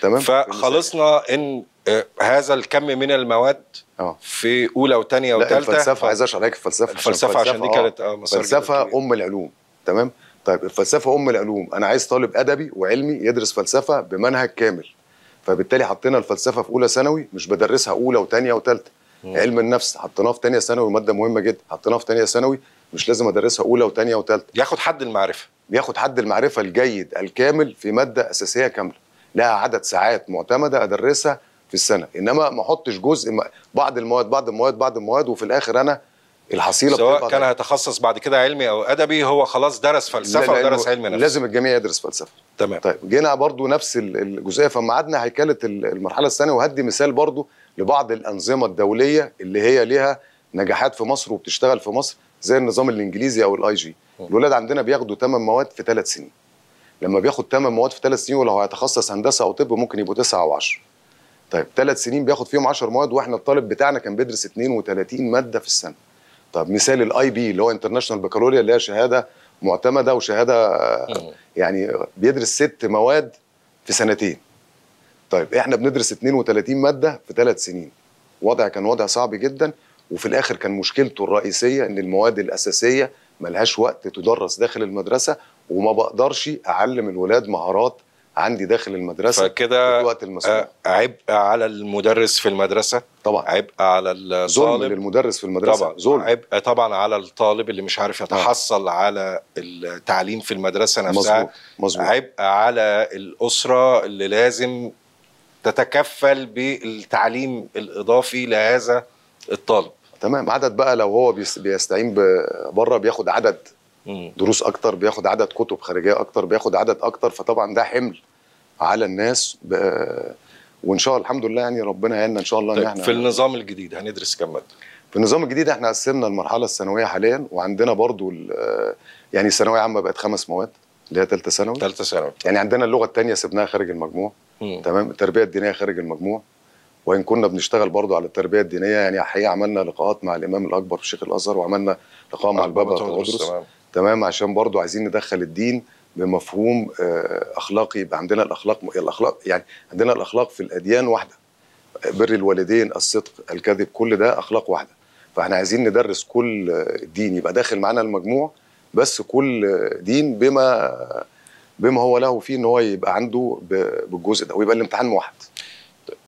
تمام فخلصنا ان آه، هذا الكم من المواد آه. في اولى وثانيه وثالثه الفلسفه عايز اشرح لك الفلسفه الفلسفه عشان, دي كانت اه, آه، فلسفه ام العلوم تمام طيب الفلسفه ام العلوم انا عايز طالب ادبي وعلمي يدرس فلسفه بمنهج كامل فبالتالي حطينا الفلسفه في اولى ثانوي مش بدرسها اولى وثانيه وثالثه علم النفس حطيناه في ثانيه ثانوي ماده مهمه جدا حطيناه في ثانيه ثانوي مش لازم ادرسها اولى وثانيه وثالثه ياخد حد المعرفه بياخد حد المعرفه الجيد الكامل في ماده اساسيه كامله لها عدد ساعات معتمده ادرسها في السنه انما ما احطش جزء بعض المواد بعض المواد بعض المواد وفي الاخر انا الحصيله سواء كان هيتخصص بعد كده علمي او ادبي هو خلاص درس فلسفه ودرس علم نفس لازم الجميع يدرس فلسفه تمام طيب جينا برضو نفس الجزئيه فما عدنا هيكله المرحله الثانيه وهدي مثال برضو لبعض الانظمه الدوليه اللي هي ليها نجاحات في مصر وبتشتغل في مصر زي النظام الانجليزي او الاي جي الولاد عندنا بياخدوا ثمان مواد في ثلاث سنين لما بياخد 8 مواد في ثلاث سنين ولو هيتخصص هندسه او طب ممكن يبقوا 9 او 10 طيب ثلاث سنين بياخد فيهم 10 مواد واحنا الطالب بتاعنا كان بيدرس 32 ماده في السنه طب مثال الاي بي اللي هو انترناشونال بكالوريا اللي هي شهاده معتمده وشهاده يعني بيدرس ست مواد في سنتين طيب احنا بندرس 32 ماده في ثلاث سنين وضع كان وضع صعب جدا وفي الاخر كان مشكلته الرئيسيه ان المواد الاساسيه ملهاش وقت تدرس داخل المدرسه وما بقدرش اعلم الولاد مهارات عندي داخل المدرسه فكده وقت المسؤول عبء على المدرس في المدرسه طبعا عبء على الظالم ظلم للمدرس في المدرسه طبعا ظلم عبء طبعا على الطالب اللي مش عارف نعم. يتحصل طبعا. على التعليم في المدرسه نفسها مظبوط مظبوط عبء على الاسره اللي لازم تتكفل بالتعليم الاضافي لهذا الطالب تمام عدد بقى لو هو بيستعين بره بياخد عدد دروس اكتر بياخد عدد كتب خارجيه اكتر بياخد عدد اكتر فطبعا ده حمل على الناس وان شاء الله الحمد لله يعني ربنا يعيننا ان شاء الله طيب احنا في النظام الجديد هندرس كم ماده في النظام الجديد احنا قسمنا المرحله الثانويه حاليا وعندنا برضو يعني الثانويه عامه بقت خمس مواد اللي هي ثالثه ثانوي ثالثه ثانوي يعني عندنا اللغه الثانيه سبناها خارج المجموع مم. تمام التربيه الدينيه خارج المجموع وان كنا بنشتغل برضو على التربيه الدينيه يعني حقيقه عملنا لقاءات مع الامام الاكبر في شيخ الازهر وعملنا لقاء مع البابا تمام تمام عشان برضو عايزين ندخل الدين بمفهوم آه، اخلاقي يبقى عندنا الاخلاق الاخلاق يعني عندنا الاخلاق في الاديان واحده بر الوالدين الصدق الكذب كل ده اخلاق واحده فاحنا عايزين ندرس كل دين يبقى داخل معانا المجموع بس كل دين بما بما هو له فيه ان هو يبقى عنده بالجزء ده ويبقى الامتحان موحد